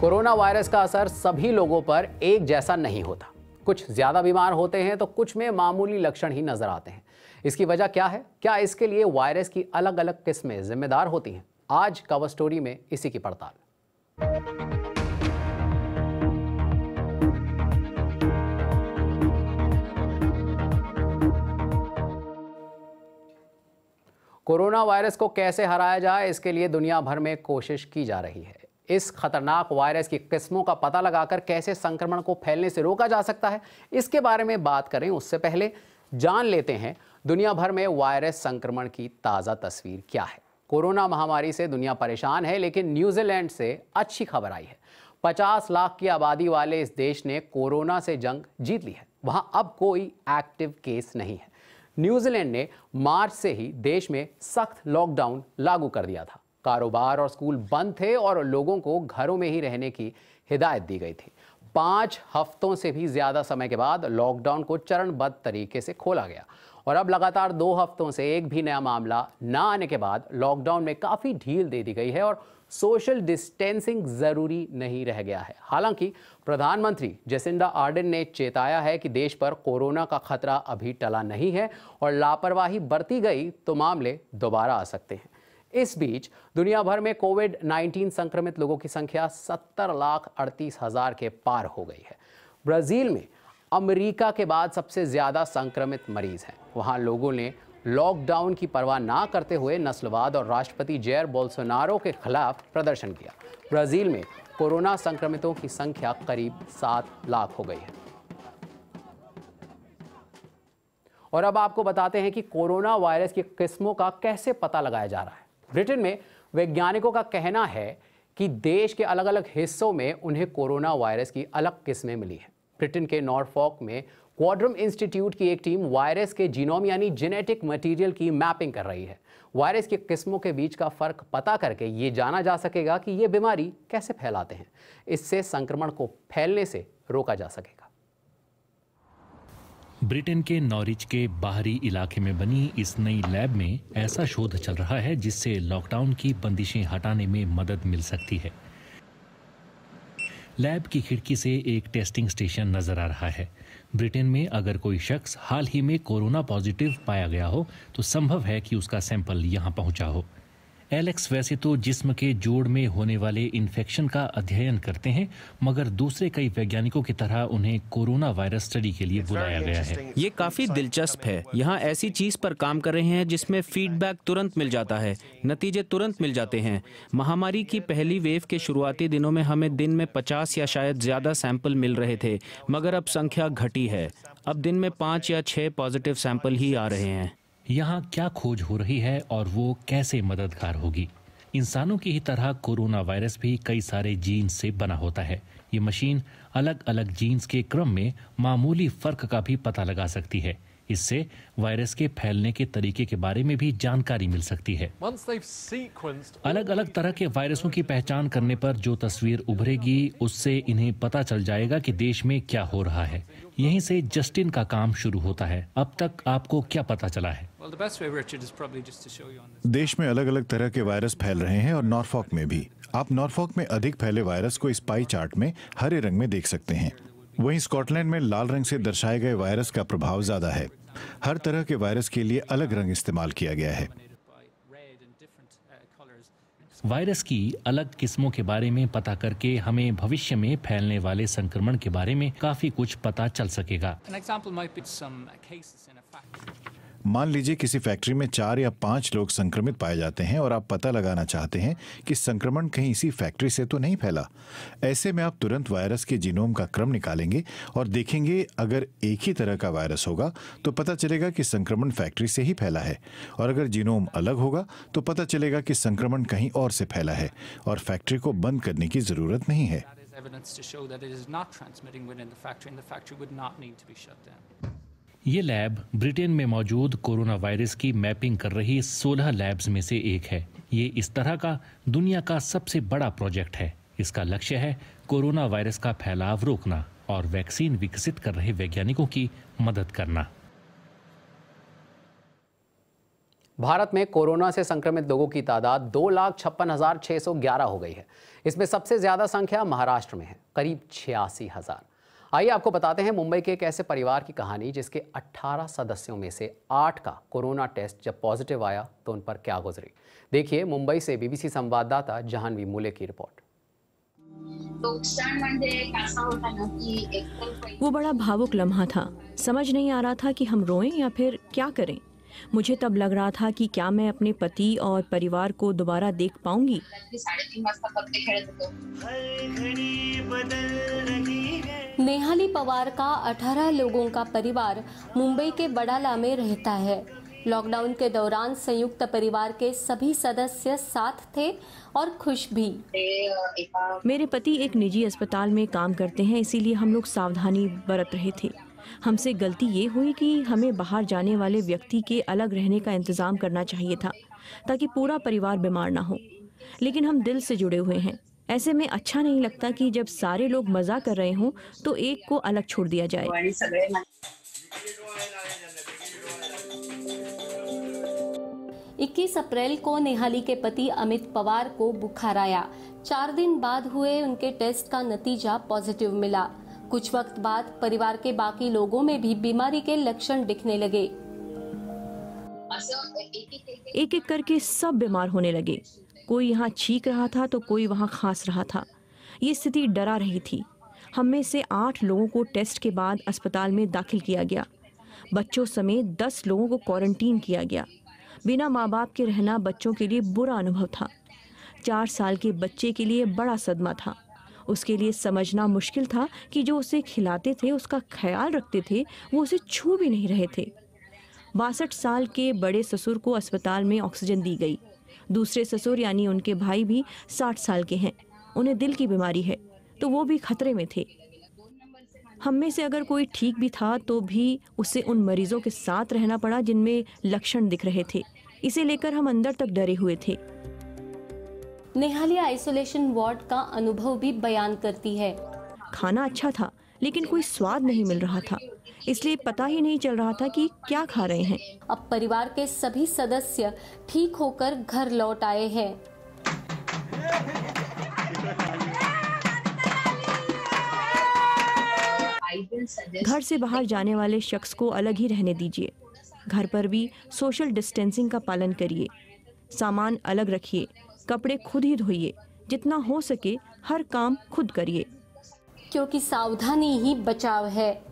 Corona virus का असर सभी लोगों पर एक जैसा नहीं होता कुछ ज़्यादा बीमार होते हैं तो कुछ में मामूली लक्षण ही नज़र आते हैं इसकी वजह क्या है क्या इसके लिए वायरस की अलग अलग किस्में जिम्मेदार होती हैं आज कवर स्टोरी में इसी की पड़ताल कोरोना वायरस को कैसे हराया जाए इसके लिए दुनिया भर में कोशिश की जा रही है इस खतरनाक वायरस की किस्मों का पता लगाकर कैसे संक्रमण को फैलने से रोका जा सकता है इसके बारे में बात करें उससे पहले जान लेते हैं दुनिया भर में वायरस संक्रमण की ताज़ा तस्वीर क्या है कोरोना महामारी से दुनिया परेशान है लेकिन न्यूजीलैंड से अच्छी खबर आई है 50 लाख की आबादी वाले इस देश ने कोरोना से जंग जीत ली है वहां अब कोई एक्टिव केस नहीं है न्यूजीलैंड ने मार्च से ही देश में सख्त लॉकडाउन लागू कर दिया था कारोबार और स्कूल बंद थे और लोगों को घरों में ही रहने की हिदायत दी गई थी पाँच हफ्तों से भी ज़्यादा समय के बाद लॉकडाउन को चरणबद्ध तरीके से खोला गया और अब लगातार दो हफ्तों से एक भी नया मामला ना आने के बाद लॉकडाउन में काफ़ी ढील दे दी गई है और सोशल डिस्टेंसिंग ज़रूरी नहीं रह गया है हालांकि प्रधानमंत्री जेसिंडा आर्डन ने चेताया है कि देश पर कोरोना का खतरा अभी टला नहीं है और लापरवाही बरती गई तो मामले दोबारा आ सकते हैं इस बीच दुनिया भर में कोविड 19 संक्रमित लोगों की संख्या सत्तर लाख अड़तीस हजार के पार हो गई है ब्राजील में अमेरिका के बाद सबसे ज़्यादा संक्रमित मरीज हैं वहां लोगों ने लॉकडाउन की परवाह ना करते हुए नस्लवाद और राष्ट्रपति जेयर बोल्सोनारो के खिलाफ प्रदर्शन किया ब्राज़ील में कोरोना संक्रमितों की संख्या करीब सात लाख हो गई है और अब आपको बताते हैं कि कोरोना वायरस की किस्मों का कैसे पता लगाया जा रहा है ब्रिटेन में वैज्ञानिकों का कहना है कि देश के अलग अलग हिस्सों में उन्हें कोरोना वायरस की अलग किस्में मिली हैं ब्रिटेन के नॉर्थफॉक में क्वाड्रम इंस्टीट्यूट की एक टीम वायरस के जीनोम यानी जेनेटिक मटेरियल की मैपिंग कर रही है वायरस की किस्मों के बीच का फर्क पता करके ये जाना जा सकेगा कि ये बीमारी कैसे फैलाते हैं इससे संक्रमण को फैलने से रोका जा सकेगा ब्रिटेन के नॉरिच के बाहरी इलाके में बनी इस नई लैब में ऐसा शोध चल रहा है जिससे लॉकडाउन की बंदिशें हटाने में मदद मिल सकती है लैब की खिड़की से एक टेस्टिंग स्टेशन नजर आ रहा है ब्रिटेन में अगर कोई शख्स हाल ही में कोरोना पॉजिटिव पाया गया हो तो संभव है कि उसका सैंपल यहां पहुंचा हो एलेक्स वैसे तो जिस्म के जोड़ में होने वाले इन्फेक्शन का अध्ययन करते हैं मगर दूसरे कई वैज्ञानिकों की तरह उन्हें कोरोना वायरस स्टडी के लिए बुलाया गया है ये काफी दिलचस्प है यहाँ ऐसी चीज पर काम कर रहे हैं जिसमें फीडबैक तुरंत मिल जाता है नतीजे तुरंत मिल जाते हैं महामारी की पहली वेव के शुरुआती दिनों में हमें दिन में पचास या शायद ज्यादा सैंपल मिल रहे थे मगर अब संख्या घटी है अब दिन में पाँच या छः पॉजिटिव सैंपल ही आ रहे हैं यहाँ क्या खोज हो रही है और वो कैसे मददगार होगी इंसानों की ही तरह कोरोना वायरस भी कई सारे जीन्स से बना होता है ये मशीन अलग अलग जीन्स के क्रम में मामूली फर्क का भी पता लगा सकती है इससे वायरस के फैलने के तरीके के बारे में भी जानकारी मिल सकती है अलग अलग तरह के वायरसों की पहचान करने पर जो तस्वीर उभरेगी उससे इन्हें पता चल जाएगा कि देश में क्या हो रहा है यहीं से जस्टिन का काम शुरू होता है अब तक आपको क्या पता चला है देश में अलग अलग तरह के वायरस फैल रहे हैं और नॉर्फॉक में भी आप नॉर्फॉक में अधिक फैले वायरस को इस पाई चार्ट में हरे रंग में देख सकते हैं वहीं स्कॉटलैंड में लाल रंग से दर्शाए गए वायरस का प्रभाव ज्यादा है हर तरह के वायरस के लिए अलग रंग इस्तेमाल किया गया है वायरस की अलग किस्मों के बारे में पता करके हमें भविष्य में फैलने वाले संक्रमण के बारे में काफी कुछ पता चल सकेगा मान लीजिए किसी फैक्ट्री में चार या पांच लोग संक्रमित पाए जाते हैं और आप पता लगाना चाहते हैं कि संक्रमण कहीं इसी फैक्ट्री से तो नहीं फैला ऐसे में आप तुरंत वायरस के जीनोम का क्रम निकालेंगे और देखेंगे अगर एक ही तरह का वायरस होगा तो पता चलेगा कि संक्रमण फैक्ट्री से ही फैला है और अगर जीनोम अलग होगा तो पता चलेगा कि संक्रमण कहीं और से फैला है और फैक्ट्री को बंद करने की ज़रूरत नहीं है evidence to show that it is not transmitting within the factory and the factory would not need to be shut down. ये लैब ब्रिटेन में मौजूद कोरोना वायरस की मैपिंग कर रही 16 लैब्स में से एक है ये इस तरह का दुनिया का सबसे बड़ा प्रोजेक्ट है इसका लक्ष्य है कोरोना वायरस का फैलाव रोकना और वैक्सीन विकसित कर रहे वैज्ञानिकों की मदद करना भारत में कोरोना से संक्रमित लोगों की तादाद दो लाख छप्पन हजार छह सौ ग्यारह हो गई है इसमें सबसे ज़्यादा संख्या महाराष्ट्र में है करीब छियासी हजार आइए आपको बताते हैं मुंबई के एक ऐसे परिवार की कहानी जिसके 18 सदस्यों में से 8 का कोरोना टेस्ट जब पॉजिटिव आया तो उन पर क्या गुजरी देखिए मुंबई से बीबीसी संवाददाता जहानवी मूले की रिपोर्ट वो बड़ा भावुक लम्हा था समझ नहीं आ रहा था कि हम रोएं या फिर क्या करें मुझे तब लग रहा था कि क्या मैं अपने पति और परिवार को दोबारा देख पाऊंगी नेहाली पवार का 18 लोगों का परिवार मुंबई के बड़ाला में रहता है लॉकडाउन के दौरान संयुक्त परिवार के सभी सदस्य साथ थे और खुश भी मेरे पति एक निजी अस्पताल में काम करते हैं इसीलिए हम लोग सावधानी बरत रहे थे हमसे गलती ये हुई कि हमें बाहर जाने वाले व्यक्ति के अलग रहने का इंतज़ाम करना चाहिए था ताकि पूरा परिवार बीमार ना हो लेकिन हम दिल से जुड़े हुए हैं ऐसे में अच्छा नहीं लगता कि जब सारे लोग मजा कर रहे हों तो एक को अलग छोड़ दिया जाए इक्कीस अप्रैल को नेहाली के पति अमित पवार को बुखार आया चार दिन बाद हुए उनके टेस्ट का नतीजा पॉजिटिव मिला कुछ वक्त बाद परिवार के बाकी लोगों में भी बीमारी के लक्षण दिखने लगे एक एक करके सब बीमार होने लगे कोई यहाँ छींक रहा था तो कोई वहाँ खांस रहा था ये स्थिति डरा रही थी हम में से आठ लोगों को टेस्ट के बाद अस्पताल में दाखिल किया गया बच्चों समेत दस लोगों को क्वारंटीन किया गया बिना माँ बाप के रहना बच्चों के लिए बुरा अनुभव था चार साल के बच्चे के लिए बड़ा सदमा था उसके लिए समझना मुश्किल था कि जो उसे खिलाते थे उसका ख्याल रखते थे वो उसे छू भी नहीं रहे थे बासठ साल के बड़े ससुर को अस्पताल में ऑक्सीजन दी गई दूसरे ससुर यानी उनके भाई भी साठ साल के हैं उन्हें दिल की बीमारी है तो वो भी खतरे में थे हम में से अगर कोई ठीक भी था तो भी उसे उन मरीजों के साथ रहना पड़ा जिनमें लक्षण दिख रहे थे इसे लेकर हम अंदर तक डरे हुए थे नेहालिया आइसोलेशन वार्ड का अनुभव भी बयान करती है खाना अच्छा था लेकिन कोई स्वाद नहीं मिल रहा था इसलिए पता ही नहीं चल रहा था कि क्या खा रहे हैं अब परिवार के सभी सदस्य ठीक होकर घर लौट आए हैं घर से बाहर जाने वाले शख्स को अलग ही रहने दीजिए घर पर भी सोशल डिस्टेंसिंग का पालन करिए सामान अलग रखिए कपड़े खुद ही धोइए जितना हो सके हर काम खुद करिए क्योंकि सावधानी ही बचाव है